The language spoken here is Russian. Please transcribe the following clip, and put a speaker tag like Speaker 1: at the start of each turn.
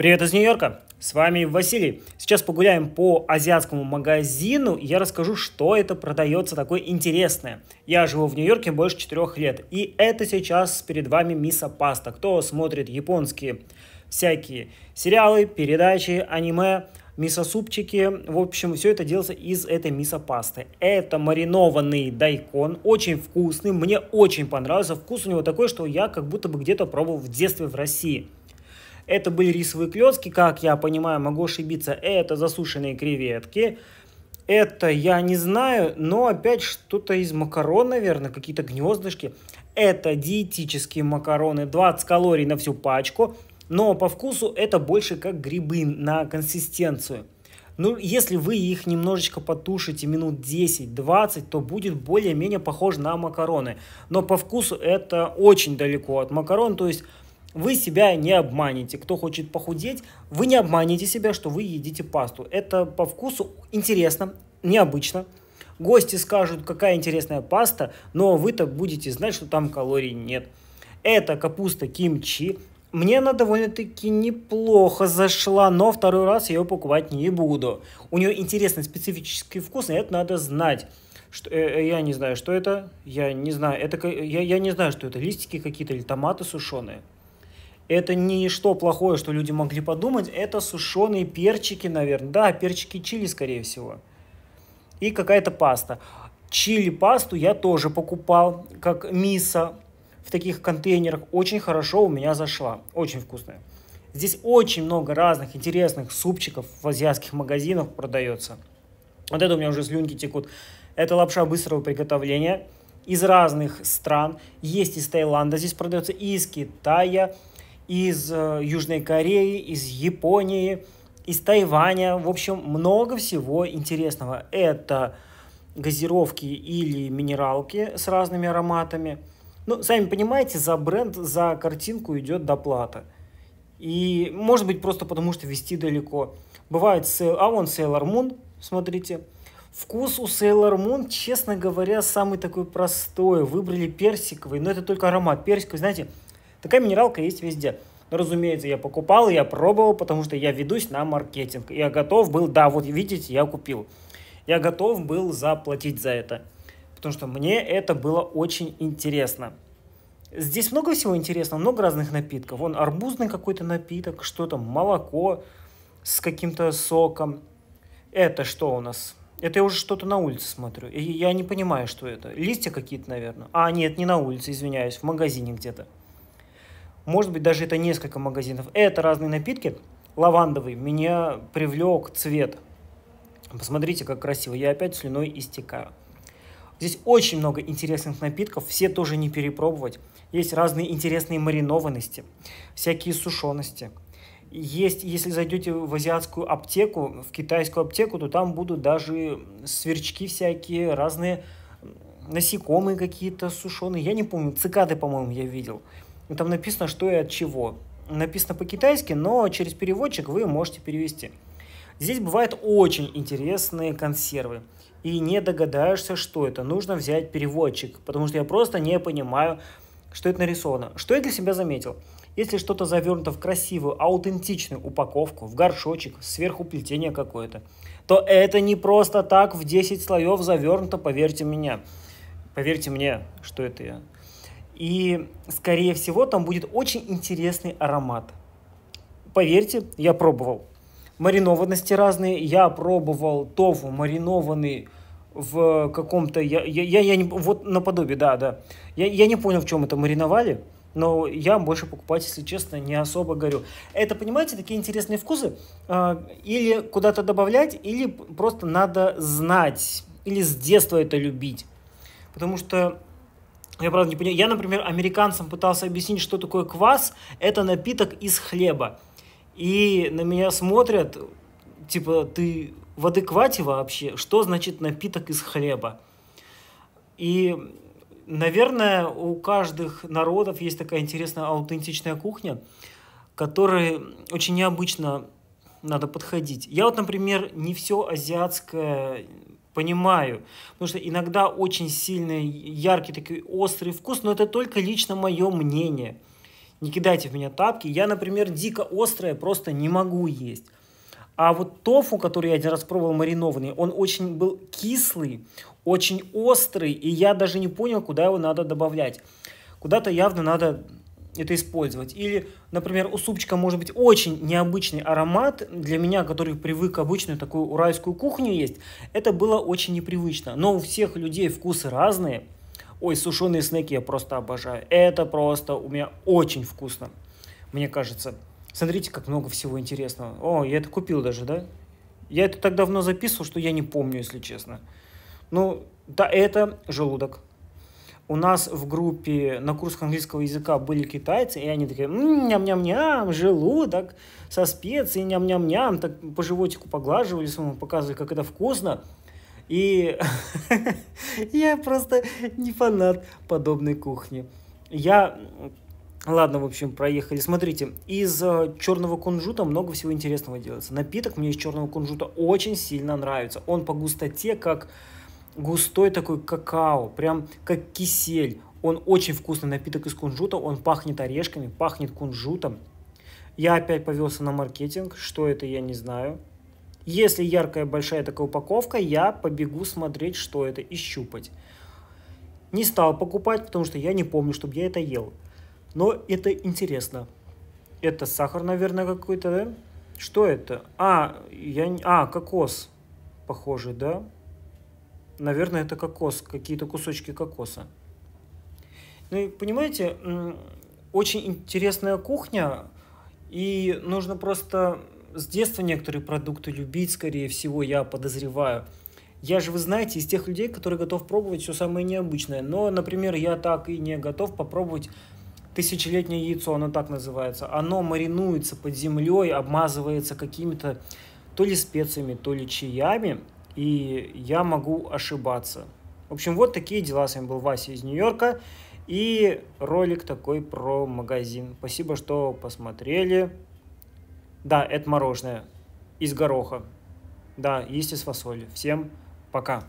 Speaker 1: Привет из Нью-Йорка, с вами Василий. Сейчас погуляем по азиатскому магазину, и я расскажу, что это продается такое интересное. Я живу в Нью-Йорке больше четырех лет, и это сейчас перед вами мисо паста. Кто смотрит японские всякие сериалы, передачи, аниме, мисо-супчики. В общем, все это делается из этой мисо-пасты. Это маринованный дайкон, очень вкусный, мне очень понравился. Вкус у него такой, что я как будто бы где-то пробовал в детстве в России. Это были рисовые клетки, как я понимаю, могу ошибиться. Это засушенные креветки. Это я не знаю, но опять что-то из макарон, наверное, какие-то гнездышки. Это диетические макароны, 20 калорий на всю пачку, но по вкусу это больше как грибы на консистенцию. Ну, если вы их немножечко потушите минут 10-20, то будет более-менее похож на макароны. Но по вкусу это очень далеко от макарон, то есть вы себя не обманете. Кто хочет похудеть, вы не обманете себя, что вы едите пасту. Это по вкусу интересно, необычно. Гости скажут, какая интересная паста, но вы-то будете знать, что там калорий нет. Это капуста кимчи. Мне она довольно-таки неплохо зашла, но второй раз я ее покупать не буду. У нее интересный специфический вкус, и это надо знать. Что, э, э, я не знаю, что это. Я не знаю. Это, я, я не знаю, что это. Листики какие-то или томаты сушеные. Это не что плохое, что люди могли подумать, это сушеные перчики, наверное. Да, перчики чили, скорее всего. И какая-то паста. Чили-пасту я тоже покупал, как мисо в таких контейнерах. Очень хорошо у меня зашла, очень вкусная. Здесь очень много разных интересных супчиков в азиатских магазинах продается. Вот это у меня уже слюнки текут. Это лапша быстрого приготовления из разных стран. Есть из Таиланда здесь продается, и из Китая, из э, Южной Кореи, из Японии, из Тайваня. В общем, много всего интересного. Это газировки или минералки с разными ароматами. Ну, сами понимаете, за бренд, за картинку идет доплата. И, может быть, просто потому, что вести далеко. Бывает, а вон Sailor Moon, смотрите. Вкус у Sailor Moon, честно говоря, самый такой простой. Выбрали персиковый, но это только аромат. Персиковый, знаете, Такая минералка есть везде. Но, разумеется, я покупал, я пробовал, потому что я ведусь на маркетинг. Я готов был, да, вот видите, я купил. Я готов был заплатить за это, потому что мне это было очень интересно. Здесь много всего интересного, много разных напитков. Вон арбузный какой-то напиток, что там, молоко с каким-то соком. Это что у нас? Это я уже что-то на улице смотрю. И я не понимаю, что это. Листья какие-то, наверное. А, нет, не на улице, извиняюсь, в магазине где-то может быть, даже это несколько магазинов. Это разные напитки. Лавандовый меня привлек цвет. Посмотрите, как красиво. Я опять слюной истекаю. Здесь очень много интересных напитков, все тоже не перепробовать. Есть разные интересные маринованности, всякие сушености. Есть, если зайдете в азиатскую аптеку, в китайскую аптеку, то там будут даже сверчки всякие, разные насекомые какие-то сушеные. Я не помню, цикады, по-моему, я видел. Ну, там написано, что и от чего. Написано по-китайски, но через переводчик вы можете перевести. Здесь бывают очень интересные консервы. И не догадаешься, что это. Нужно взять переводчик, потому что я просто не понимаю, что это нарисовано. Что я для себя заметил? Если что-то завернуто в красивую, аутентичную упаковку, в горшочек, сверху плетение какое-то, то это не просто так в 10 слоев завернуто, поверьте меня. Поверьте мне, что это я. И, скорее всего, там будет очень интересный аромат. Поверьте, я пробовал. Маринованности разные. Я пробовал тофу маринованный в каком-то... Я, я, я не... Вот наподобие, да, да. Я, я не понял, в чем это мариновали. Но я больше покупать, если честно, не особо горю. Это, понимаете, такие интересные вкусы. А, или куда-то добавлять, или просто надо знать. Или с детства это любить. Потому что я, правда, не понимаю. Я, например, американцам пытался объяснить, что такое квас. Это напиток из хлеба. И на меня смотрят, типа, ты в адеквате вообще? Что значит напиток из хлеба? И, наверное, у каждых народов есть такая интересная аутентичная кухня, которой очень необычно надо подходить. Я вот, например, не все азиатское понимаю. Потому что иногда очень сильный, яркий, такой острый вкус, но это только лично мое мнение. Не кидайте в меня тапки. Я, например, дико острое просто не могу есть. А вот тофу, который я один раз пробовал маринованный, он очень был кислый, очень острый, и я даже не понял, куда его надо добавлять. Куда-то явно надо это использовать. Или, например, у супчика может быть очень необычный аромат. Для меня, который привык к обычную такую уральскую кухню есть, это было очень непривычно. Но у всех людей вкусы разные. Ой, сушеные снеки я просто обожаю. Это просто у меня очень вкусно, мне кажется. Смотрите, как много всего интересного. О, я это купил даже, да? Я это так давно записывал, что я не помню, если честно. Ну, да, это желудок у нас в группе на курс английского языка были китайцы, и они такие, ням-ням-ням, желудок со специей, ням-ням-ням, так по животику поглаживали, своему показывали, как это вкусно. И я просто не фанат подобной кухни. Я Ладно, в общем, проехали. Смотрите, из э, черного кунжута много всего интересного делается. Напиток мне из черного кунжута очень сильно нравится. Он по густоте, как густой такой какао, прям как кисель. Он очень вкусный напиток из кунжута, он пахнет орешками, пахнет кунжутом. Я опять повелся на маркетинг, что это я не знаю. Если яркая большая такая упаковка, я побегу смотреть, что это, и щупать. Не стал покупать, потому что я не помню, чтобы я это ел. Но это интересно. Это сахар, наверное, какой-то, да? Что это? А, я... а кокос, похоже, да? Наверное, это кокос, какие-то кусочки кокоса. Ну и понимаете, очень интересная кухня, и нужно просто с детства некоторые продукты любить, скорее всего, я подозреваю. Я же, вы знаете, из тех людей, которые готов пробовать все самое необычное. Но, например, я так и не готов попробовать тысячелетнее яйцо, оно так называется. Оно маринуется под землей, обмазывается какими-то то ли специями, то ли чаями и я могу ошибаться. В общем, вот такие дела. С вами был Вася из Нью-Йорка. И ролик такой про магазин. Спасибо, что посмотрели. Да, это мороженое из гороха. Да, есть из фасоли. Всем пока.